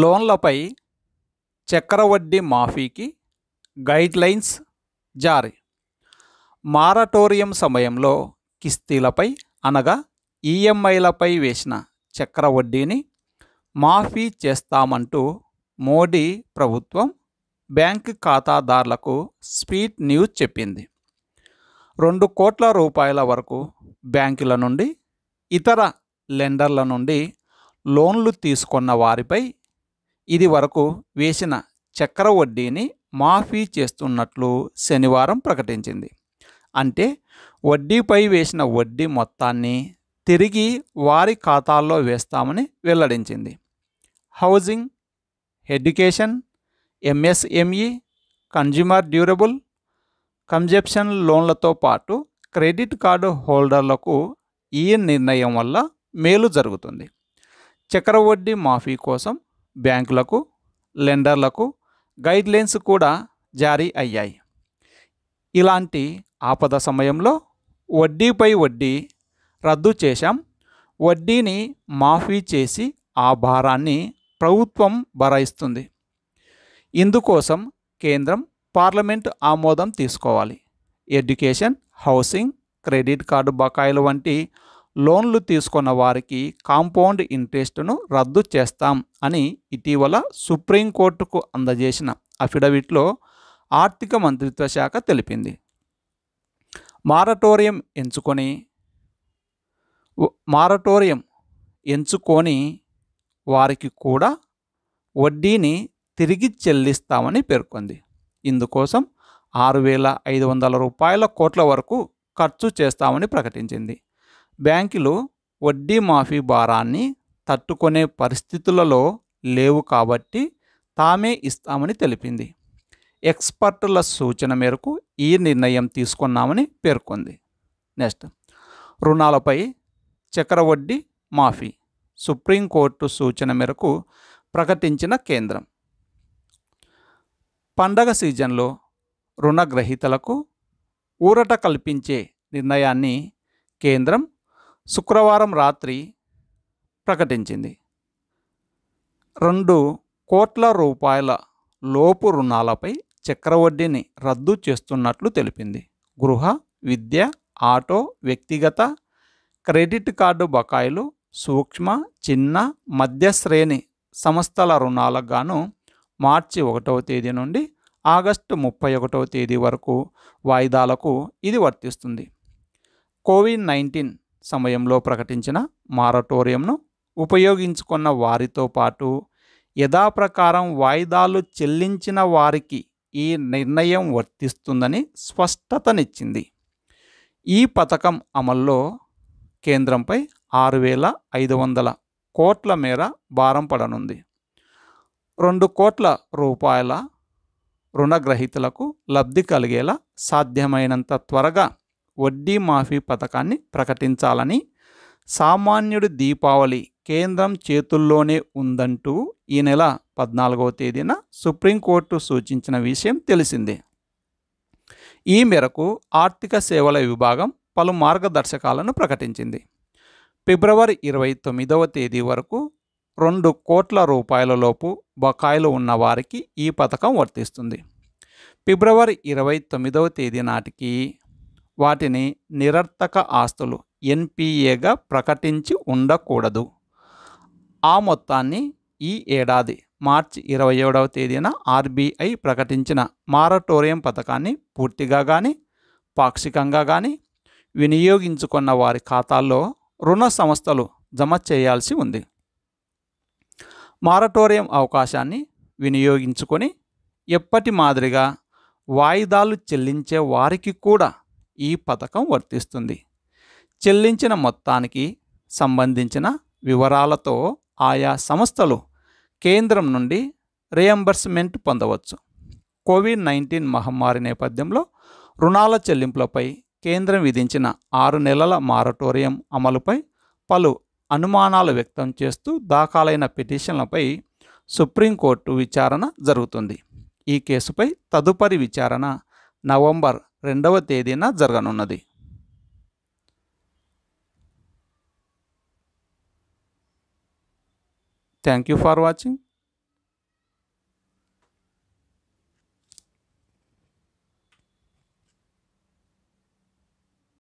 లోన్లపై చక్రవడ్డీ మాఫీకి గైడ్లైన్స్ జారీ మారటోరియం సమయంలో కిస్తీలపై అనగా ఈఎంఐలపై వేసిన చక్రవడ్డీని మాఫీ చేస్తామంటూ మోడీ ప్రభుత్వం బ్యాంక్ ఖాతాదారులకు స్వీట్ న్యూస్ చెప్పింది రెండు కోట్ల రూపాయల వరకు బ్యాంకుల నుండి ఇతర లెండర్ల నుండి లోన్లు తీసుకున్న వారిపై ఇది వరకు వేసిన చక్ర వడ్డీని మాఫీ చేస్తున్నట్లు శనివారం ప్రకటించింది అంటే వడ్డీపై వేసిన వడ్డీ మొత్తాన్ని తిరిగి వారి ఖాతాల్లో వేస్తామని వెల్లడించింది housing education MSME consumer durable consumption లోన్లతో పాటు క్రెడిట్ కార్డు హోల్డర్లకు ఈ నిర్ణయం వల్ల మేలు జరుగుతుంది చక్రవడ్డీ మాఫీ కోసం బ్యాంకులకు లెండర్లకు గైడ్లైన్స్ కూడా జారీ అయ్యాయి ఇలాంటి ఆపద సమయంలో వడ్డీపై వడ్డీ రద్దు చేశాం వడ్డీని మాఫీ చేసి ఆ భారాన్ని ప్రభుత్వం భరాయిస్తుంది ఇందుకోసం కేంద్రం పార్లమెంట్ ఆమోదం తీసుకోవాలి ఎడ్యుకేషన్ హౌసింగ్ క్రెడిట్ కార్డు బకాయిలు వంటి లోన్లు తీసుకున్న వారికి కాంపౌండ్ ఇంట్రెస్ట్ను రద్దు చేస్తాం అని ఇటీవల సుప్రీంకోర్టుకు అందజేసిన అఫిడవిట్లో ఆర్థిక మంత్రిత్వ శాఖ తెలిపింది మారటోరియం ఎంచుకొని మారటోరియం ఎంచుకొని వారికి కూడా వడ్డీని తిరిగి చెల్లిస్తామని పేర్కొంది ఇందుకోసం ఆరు వేల ఐదు వందల రూపాయల కోట్ల వరకు ఖర్చు చేస్తామని ప్రకటించింది బ్యాంకులు వడ్డీ మాఫీ భారాన్ని తట్టుకునే పరిస్థితులలో లేవు కాబట్టి తామే ఇస్తామని తెలిపింది ఎక్స్పర్టుల సూచన మేరకు ఈ నిర్ణయం తీసుకున్నామని పేర్కొంది నెక్స్ట్ రుణాలపై చక్రవడ్డీ మాఫీ సుప్రీంకోర్టు సూచన మేరకు ప్రకటించిన కేంద్రం పండగ సీజన్లో రుణగ్రహీతలకు ఊరట కల్పించే నిర్ణయాన్ని కేంద్రం శుక్రవారం రాత్రి ప్రకటించింది రెండు కోట్ల రూపాయల లోపు రుణాలపై చక్రవడ్డీని రద్దు చేస్తున్నట్లు తెలిపింది గృహ విద్య ఆటో వ్యక్తిగత క్రెడిట్ కార్డు బకాయిలు సూక్ష్మ చిన్న మధ్యశ్రేణి సంస్థల రుణాలకు గాను మార్చి ఒకటవ తేదీ నుండి ఆగస్టు ముప్పై ఒకటవ తేదీ వరకు వాయిదాలకు ఇది వర్తిస్తుంది కోవిడ్ నైన్టీన్ సమయంలో ప్రకటించిన మారటోరియంను ఉపయోగించుకున్న వారితో పాటు యథాప్రకారం వాయిదాలు చెల్లించిన వారికి ఈ నిర్ణయం వర్తిస్తుందని స్పష్టతనిచ్చింది ఈ పథకం అమల్లో కేంద్రంపై ఆరు వేల ఐదు వందల కోట్ల మేర భారం పడనుంది రెండు కోట్ల రూపాయల రుణగ్రహీతలకు లబ్ధి కలిగేలా సాధ్యమైనంత త్వరగా వడ్డీ మాఫీ పథకాన్ని ప్రకటించాలని సామాన్యుడి దీపావళి కేంద్రం చేతుల్లోనే ఉందంటూ ఈ నెల పద్నాలుగవ తేదీన సుప్రీంకోర్టు సూచించిన విషయం తెలిసిందే ఈ మేరకు ఆర్థిక సేవల విభాగం పలు మార్గదర్శకాలను ప్రకటించింది ఫిబ్రవరి ఇరవై తొమ్మిదవ తేదీ వరకు రెండు కోట్ల రూపాయల లోపు బకాయిలు ఉన్నవారికి ఈ పథకం వర్తిస్తుంది ఫిబ్రవరి ఇరవై తొమ్మిదవ తేదీ నాటికి వాటిని నిరర్థక ఆస్తులు ఎన్పిఏగా ప్రకటించి ఉండకూడదు ఆ మొత్తాన్ని ఈ ఏడాది మార్చి ఇరవై ఏడవ తేదీన ఆర్బీఐ ప్రకటించిన మారటోరియం పథకాన్ని పూర్తిగా కానీ పాక్షికంగా కానీ వినియోగించుకున్న వారి ఖాతాల్లో రుణ సంస్థలు జమ చేయాల్సి ఉంది మారటోరియం అవకాశాన్ని వినియోగించుకొని ఎప్పటి మాదిరిగా వాయిదాలు చెల్లించే వారికి కూడా ఈ పథకం వర్తిస్తుంది చెల్లించిన మొత్తానికి సంబంధించిన వివరాలతో ఆయా సంస్థలు కేంద్రం నుండి రియంబర్స్మెంట్ పొందవచ్చు కోవిడ్ నైన్టీన్ మహమ్మారి నేపథ్యంలో రుణాల చెల్లింపులపై కేంద్రం విధించిన ఆరు నెలల మారటోరియం అమలుపై పలు అనుమానాలు వ్యక్తం చేస్తూ దాఖలైన పిటిషన్లపై సుప్రీంకోర్టు విచారణ జరుగుతుంది ఈ కేసుపై తదుపరి విచారణ నవంబర్ రెండవ తేదీన జరగనున్నది థ్యాంక్ యూ ఫర్ వాచింగ్